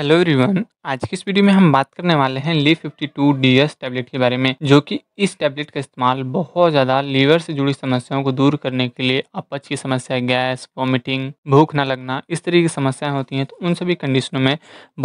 hello everyone आज की इस वीडियो में हम बात करने वाले हैं ली 52 डीएस टैबलेट के बारे में जो कि इस टैबलेट का इस्तेमाल बहुत ज़्यादा लीवर से जुड़ी समस्याओं को दूर करने के लिए अपच की समस्या गैस वॉमिटिंग भूख ना लगना इस तरीके की समस्याएं होती हैं तो उन सभी कंडीशनों में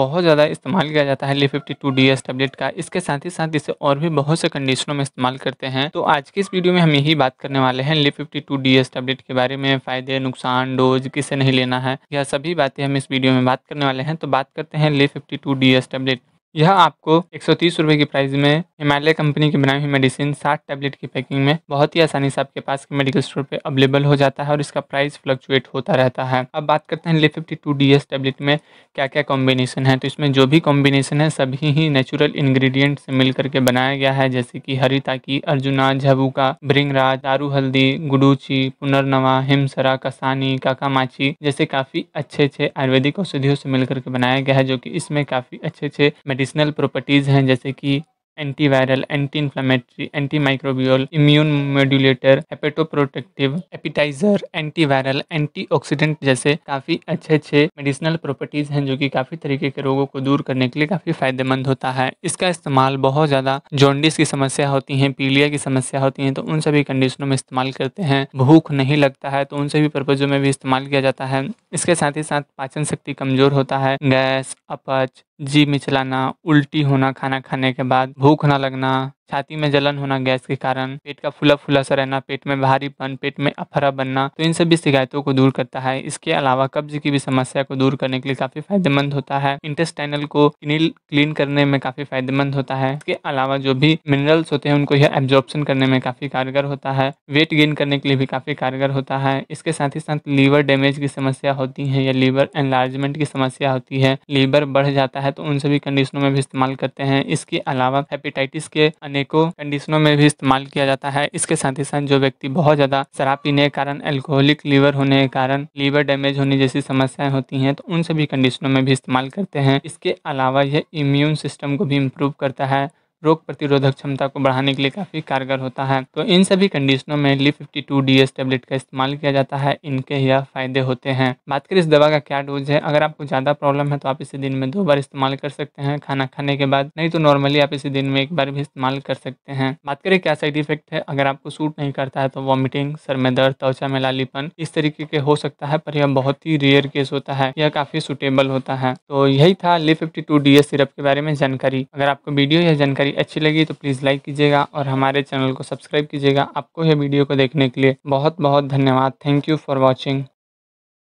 बहुत ज़्यादा इस्तेमाल किया जाता है ली फिफ्टी टू टैबलेट का इसके साथ ही साथ इसे और भी बहुत से कंडीशनों में इस्तेमाल करते हैं तो आज की इस वीडियो में हम यही बात करने वाले हैं ली फिफ्टी टू टैबलेट के बारे में फ़ायदे नुकसान डोज किसे नहीं लेना है यह सभी बातें हम इस वीडियो में बात करने वाले हैं तो बात करते हैं हैं Liv fifty two D S tablet यह आपको एक सौ की प्राइस में हिमालय कंपनी की बनाई हुई मेडिसिन सात टैबलेट की पैकिंग में बहुत ही आसानी से आपके पास के मेडिकल स्टोर पे अवेलेबल हो जाता है और इसका प्राइस फ्लक्चुएट होता रहता है अब बात करते हैं Liv fifty two D tablet में क्या क्या कॉम्बिनेशन है तो इसमें जो भी कॉम्बिनेशन है सभी ही नेचुरल इन्ग्रीडियंट से मिल करके बनाया गया है जैसे कि हरिताकी अर्जुना झबूका भृंगराज दारू हल्दी गुडूची पुनर्नवा हिमसरा कसानी काकामाची जैसे काफ़ी अच्छे अच्छे आयुर्वेदिक औषधियों से मिलकर के बनाया गया है जो की इसमें काफ़ी अच्छे अच्छे मेडिसिन मेडिसिनल प्रॉपर्टीज़ हैं जैसे कि antiviral anti inflammatory anti microbial immune modulator hepatoprotective appetizer antiviral antioxidant जैसे काफ़ी अच्छे अच्छे मेडिसिनल प्रॉपर्टीज़ हैं जो कि काफ़ी तरीके के रोगों को दूर करने के लिए काफ़ी फायदेमंद होता है इसका इस्तेमाल बहुत ज़्यादा जॉन्डिस की समस्या होती हैं पीलिया की समस्या होती हैं तो उन सभी कंडीशनों में इस्तेमाल करते हैं भूख नहीं लगता है तो उन सभी पर्पज़ों में भी इस्तेमाल किया जाता है इसके साथ ही साथ पाचन शक्ति कमज़ोर होता है गैस अपच जी मिचलाना, उल्टी होना खाना खाने के बाद, भूख ना लगना छाती में जलन होना गैस के कारण पेट का फुला फुला सा रहना पेट में भारी पन पेट में अफरा बनना तो इन सभी शिकायतों को दूर करता है इसके अलावा कब्ज की भी समस्या को दूर करने के लिए काफ़ी फायदेमंद होता है इंटेस्टाइनल को क्लीन करने में काफ़ी फायदेमंद होता है इसके अलावा जो भी मिनरल्स होते हैं उनको यह एब्जॉर्बन करने में काफ़ी कारगर होता है वेट गेन करने के लिए भी काफ़ी कारगर होता है इसके साथ ही साथ लीवर डैमेज की समस्या होती है या लीवर एनलार्जमेंट की समस्या होती है लीवर बढ़ जाता है तो उन सभी कंडीशनों में भी इस्तेमाल करते हैं इसके अलावा हेपेटाइटिस के अनेकों कंडीशनों में भी इस्तेमाल किया जाता है इसके साथ ही साथ जो व्यक्ति बहुत ज़्यादा शराब पीने के कारण एल्कोहलिक लीवर होने के कारण लीवर डैमेज होने जैसी समस्याएं होती हैं तो उन सभी कंडीशनों में भी इस्तेमाल करते हैं इसके अलावा यह इम्यून सिस्टम को भी इम्प्रूव करता है रोग प्रतिरोधक क्षमता को बढ़ाने के लिए काफ़ी कारगर होता है तो इन सभी कंडीशनों में Liv fifty two D S tablet का इस्तेमाल किया जाता है इनके यह फायदे होते हैं बात करें इस दवा का क्या डोज है अगर आपको ज़्यादा प्रॉब्लम है तो आप इसे दिन में दो बार इस्तेमाल कर सकते हैं खाना खाने के बाद नहीं तो नॉर्मली आप इसे दिन में एक बार भी इस्तेमाल कर सकते हैं बात करें क्या साइड इफेक्ट है अगर आपको सूट नहीं करता है तो वॉमिटिंग सर में दर्द त्वचा में लालीपन इस तरीके के हो सकता है पर यह बहुत ही रेयर केस होता है यह काफ़ी सुटेबल होता है तो यही था Liv fifty two D S syrup के बारे में जानकारी अगर आपको वीडियो यह जानकारी अच्छी लगी तो प्लीज़ लाइक कीजिएगा और हमारे चैनल को सब्सक्राइब कीजिएगा आपको यह वीडियो को देखने के लिए बहुत बहुत धन्यवाद थैंक यू फॉर वॉचिंग